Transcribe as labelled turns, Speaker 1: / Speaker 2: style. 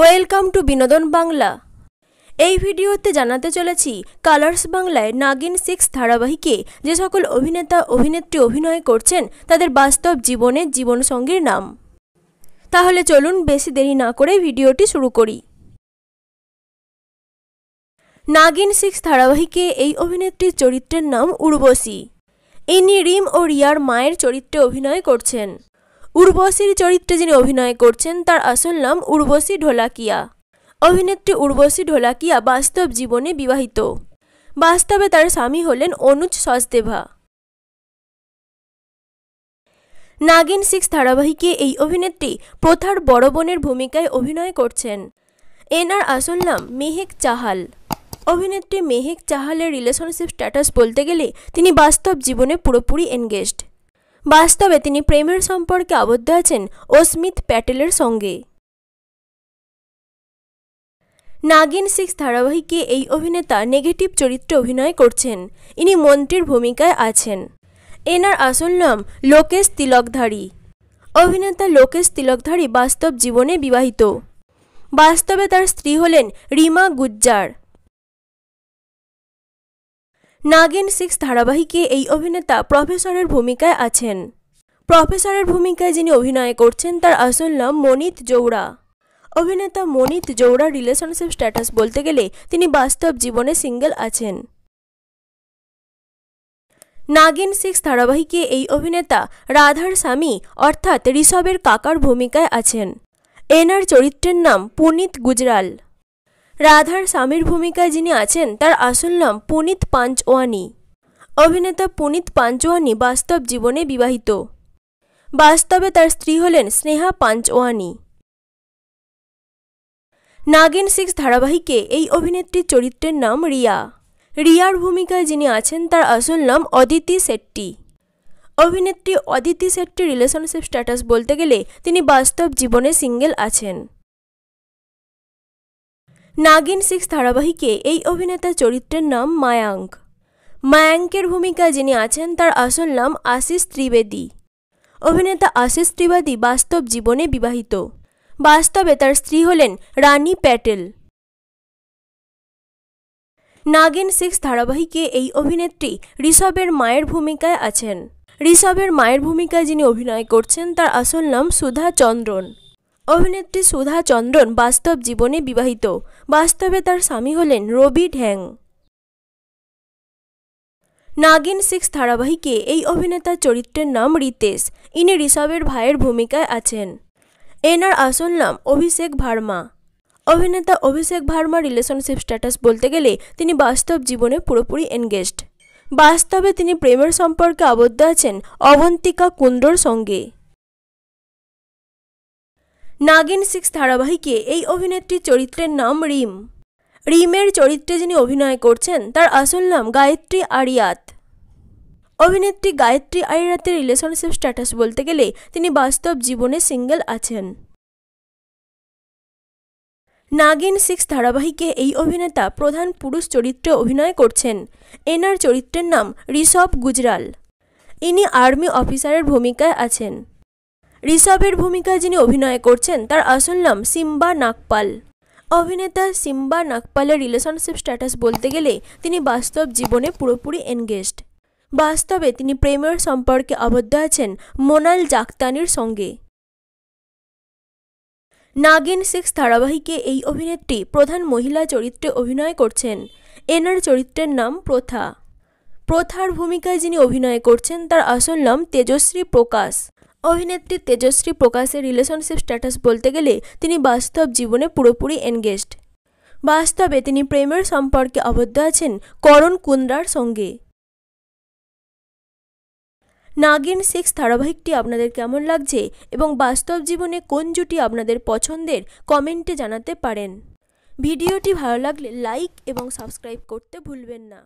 Speaker 1: welcome to বিনোদন বাংলা এই ভিডিওতে জানাতে চলেছি কালার্স বাংলায় নাগিন সিক্স ধারাবাহিকে যে সকল অভিনেতা অভিনেত্রী অভিনয় করছেন তাদের বাস্তব জীবনের জীবনসঙ্গীর নাম তাহলে চলুন বেশি দেরি না করে ভিডিওটি শুরু করি নাগিন সিক্স ধারাবাহিকে এই অভিনেত্রীর চরিত্রের নাম উর্বশী ইনি রিম ও রিয়ার মায়ের চরিত্রে অভিনয় করছেন উর্বশীর চরিত্রে যিনি অভিনয় করছেন তার আসল নাম উর্বশী ঢোলাকিয়া অভিনেত্রী উর্বশী ঢোলাকিয়া বাস্তব জীবনে বিবাহিত বাস্তবে তার স্বামী হলেন অনুজ সচদেভা নাগিন সিক্স ধারাবাহিকে এই অভিনেত্রী প্রথার বড় বোনের ভূমিকায় অভিনয় করছেন এনার আসল নাম মেহেক চাহাল অভিনেত্রী মেহেক চাহালের রিলেশনশিপ স্ট্যাটাস বলতে গেলে তিনি বাস্তব জীবনে পুরোপুরি এনগেজড বাস্তবে তিনি প্রেমের সম্পর্কে আবদ্ধ আছেন অস্মিত প্যাটেলের সঙ্গে নাগিন সিক্স ধারাবাহিকে এই অভিনেতা নেগেটিভ চরিত্রে অভিনয় করছেন ইনি মন্ত্রীর ভূমিকায় আছেন এনার আসল নাম লোকেশ তিলকধারী অভিনেতা লোকেশ তিলকধারী বাস্তব জীবনে বিবাহিত বাস্তবে তার স্ত্রী হলেন রিমা গুজ্জার নাগিন সিক্স ধারাবাহিকে এই অভিনেতা প্রফেসরের ভূমিকায় আছেন প্রফেসরের ভূমিকায় যিনি অভিনয় করছেন তার আসল নাম মনিত জৌরা অভিনেতা মনিত জৌরা রিলেশনশিপ স্ট্যাটাস বলতে গেলে তিনি বাস্তব জীবনে সিঙ্গেল আছেন নাগিন সিক্স ধারাবাহিকে এই অভিনেতা রাধার স্বামী অর্থাৎ ঋষভের কাকার ভূমিকায় আছেন এনার চরিত্রের নাম পুনিত গুজরাল রাধার স্বামীর ভূমিকায় যিনি আছেন তার আসল নাম পুনিত পাঞ্চওয়ানি অভিনেতা পুনিত পাঞ্চওয়ানি বাস্তব জীবনে বিবাহিত বাস্তবে তার স্ত্রী হলেন স্নেহা পাঞ্চওয়ানি নাগিন সিক্স ধারাবাহিকে এই অভিনেত্রীর চরিত্রের নাম রিয়া রিয়ার ভূমিকায় যিনি আছেন তার আসল নাম অদিতি শেট্টি অভিনেত্রী অদিতি শেট্টির রিলেশনশিপ স্ট্যাটাস বলতে গেলে তিনি বাস্তব জীবনে সিঙ্গেল আছেন নাগিন সিক্স ধারাবাহিকে এই অভিনেতা চরিত্রের নাম মায়াঙ্ক মায়াঙ্কের ভূমিকা যিনি আছেন তার আসল নাম আশিস ত্রিবেদী অভিনেতা আশিস ত্রিবেদী বাস্তব জীবনে বিবাহিত বাস্তবে তার স্ত্রী হলেন রানী প্যাটেল নাগিন সিক্স ধারাবাহিকে এই অভিনেত্রী ঋষভের মায়ের ভূমিকায় আছেন ঋষভের মায়ের ভূমিকায় যিনি অভিনয় করছেন তার আসল নাম সুধা চন্দ্রন অভিনেত্রী সুধা চন্দ্রন বাস্তব জীবনে বিবাহিত বাস্তবে তার স্বামী হলেন রবি ঢ্যাং নাগিন সিক্স ধারাবাহিকে এই অভিনেতার চরিত্রের নাম রিতেশ ইনি ঋষভের ভাইয়ের ভূমিকায় আছেন এনার আসল নাম অভিষেক ভার্মা অভিনেতা অভিষেক ভার্মা রিলেশনশিপ স্ট্যাটাস বলতে গেলে তিনি বাস্তব জীবনে পুরোপুরি এনগেজড বাস্তবে তিনি প্রেমের সম্পর্কে আবদ্ধ আছেন অবন্তিকা কুন্দ্রর সঙ্গে নাগিন সিক্স ধারাবাহিকে এই অভিনেত্রীর চরিত্রের নাম রিম রিমের চরিত্রে যিনি অভিনয় করছেন তার আসল নাম গায়ত্রী আরিয়াত অভিনেত্রী গায়ত্রী আরিয়াতের রিলেশনশিপ স্ট্যাটাস বলতে গেলে তিনি বাস্তব জীবনে সিঙ্গেল আছেন নাগিন সিক্স ধারাবাহিকে এই অভিনেতা প্রধান পুরুষ চরিত্রে অভিনয় করছেন এনার চরিত্রের নাম ঋষভ গুজরাল ইনি আর্মি অফিসারের ভূমিকায় আছেন ঋষভের ভূমিকায় যিনি অভিনয় করছেন তার আসল নাম সিম্বা নাকপাল অভিনেতা সিম্বা নাকপালের রিলেশনশিপ স্ট্যাটাস বলতে গেলে তিনি বাস্তব জীবনে পুরোপুরি এনগেজড বাস্তবে তিনি প্রেমের সম্পর্কে আবদ্ধ আছেন মোনাল জাক্তানির সঙ্গে নাগিন সিক্স ধারাবাহিকে এই অভিনেত্রী প্রধান মহিলা চরিত্রে অভিনয় করছেন এনার চরিত্রের নাম প্রথা প্রথার ভূমিকায় যিনি অভিনয় করছেন তার আসল নাম তেজশ্রী প্রকাশ অভিনেত্রী তেজশ্রী প্রকাশের রিলেশনশিপ স্ট্যাটাস বলতে গেলে তিনি বাস্তব জীবনে পুরোপুরি এনগেজড বাস্তবে তিনি প্রেমের সম্পর্কে আবদ্ধ আছেন করণ কুন্দ্রার সঙ্গে নাগিন সিক্স ধারাবাহিকটি আপনাদের কেমন লাগছে এবং বাস্তব জীবনে কোন জুটি আপনাদের পছন্দের কমেন্টে জানাতে পারেন ভিডিওটি ভালো লাগলে লাইক এবং সাবস্ক্রাইব করতে ভুলবেন না